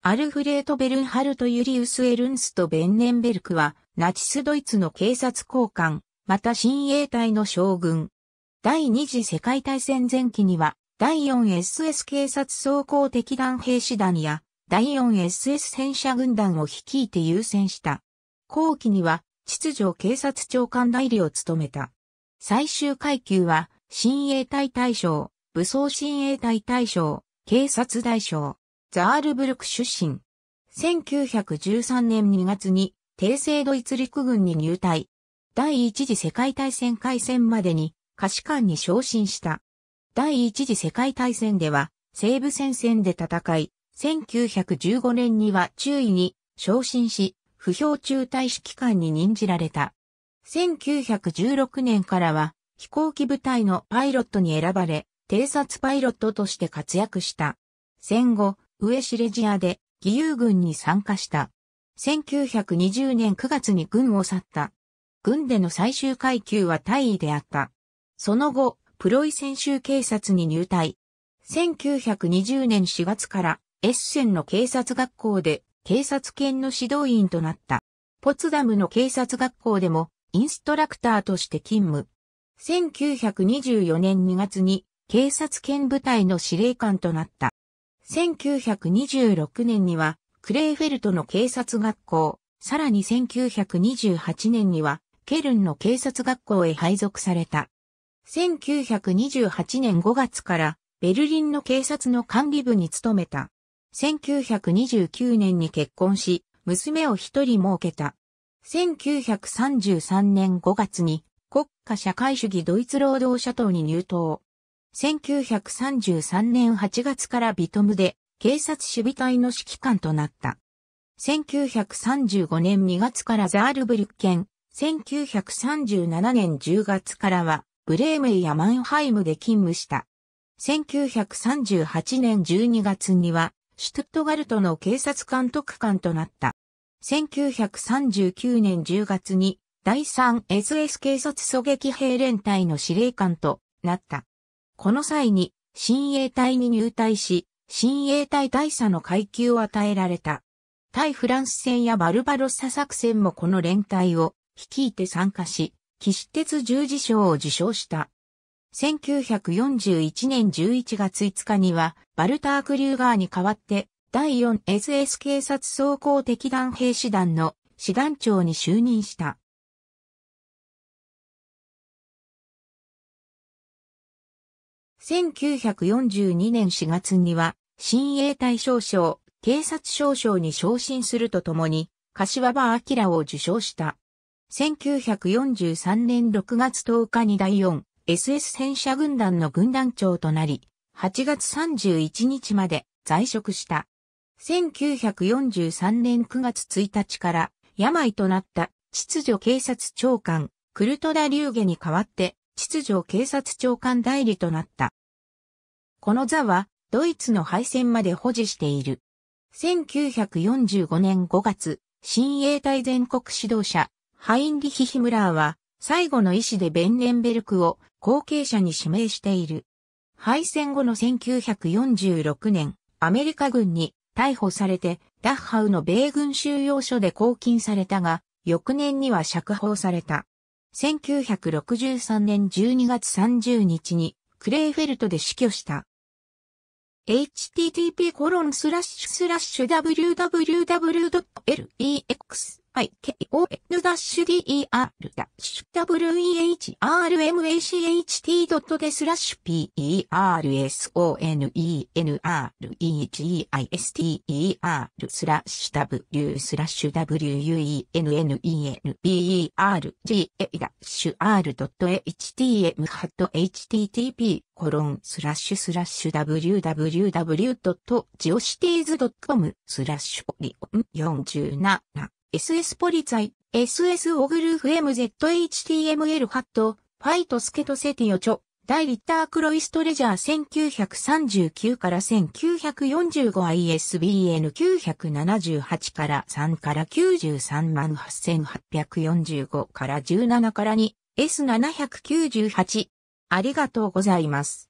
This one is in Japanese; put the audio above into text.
アルフレート・ベルンハルト・ユリウス・エルンスト・ベンネンベルクは、ナチスドイツの警察高官、また親衛隊の将軍。第二次世界大戦前期には、第 4SS 警察総合敵団兵士団や、第 4SS 戦車軍団を率いて優先した。後期には、秩序警察長官代理を務めた。最終階級は、親衛隊大将、武装親衛隊大将、警察大将。ザールブルク出身。1913年2月に、帝政ドイツ陸軍に入隊。第一次世界大戦開戦までに、可視官に昇進した。第一次世界大戦では、西部戦線で戦い、1915年には中尉に昇進し、不評中隊指揮官に任じられた。1916年からは、飛行機部隊のパイロットに選ばれ、偵察パイロットとして活躍した。戦後、上シレジアで義勇軍に参加した。1920年9月に軍を去った。軍での最終階級は大尉であった。その後、プロイセン州警察に入隊。1920年4月からエッセンの警察学校で警察犬の指導員となった。ポツダムの警察学校でもインストラクターとして勤務。1924年2月に警察犬部隊の司令官となった。1926年には、クレーフェルトの警察学校、さらに1928年には、ケルンの警察学校へ配属された。1928年5月から、ベルリンの警察の管理部に勤めた。1929年に結婚し、娘を一人設けた。1933年5月に、国家社会主義ドイツ労働者党に入党。1933年8月からビトムで警察守備隊の指揮官となった。1935年2月からザールブリュッケン、1937年10月からはブレーメイやマンハイムで勤務した。1938年12月にはシュトゥットガルトの警察監督官となった。1939年10月に第 3SS 警察狙撃兵連隊の司令官となった。この際に、新衛隊に入隊し、新衛隊大佐の階級を与えられた。対フランス戦やバルバロッサ作戦もこの連隊を率いて参加し、騎士鉄十字章を受賞した。1941年11月5日には、バルター・クリューガーに代わって、第 4SS 警察総合敵団兵士団の師団長に就任した。1942年4月には、新衛隊少将、警察少将に昇進するとともに、柏場明を受賞した。1943年6月10日に第 4SS 戦車軍団の軍団長となり、8月31日まで在職した。1943年9月1日から病となった秩序警察長官クルトダ・リューゲに代わって秩序警察長官代理となった。この座は、ドイツの敗戦まで保持している。1945年5月、新衛隊全国指導者、ハインリヒ・ヒムラーは、最後の意思でベンレンベルクを後継者に指名している。敗戦後の1946年、アメリカ軍に逮捕されて、ダッハウの米軍収容所で拘禁されたが、翌年には釈放された。1963年12月30日に、クレーフェルトで死去した。http://www.lexik ダッシュ DER ダッシュ WEHRMACHT でスラッシュ PERSONENREGISTER スラッシュ W スラッシュ WENNENBERGA u ダッシュ R.htm ハット http コロンスラッシュスラッシュ www.geocities.com スラッシュオリオン47 SS ポリツァイ、SS オグルーフ MZHTML ハット、ファイトスケトセティオチョ、大リッタークロイストレジャー1939から 1945ISBN978 から3から938,845から17から 2S798。ありがとうございます。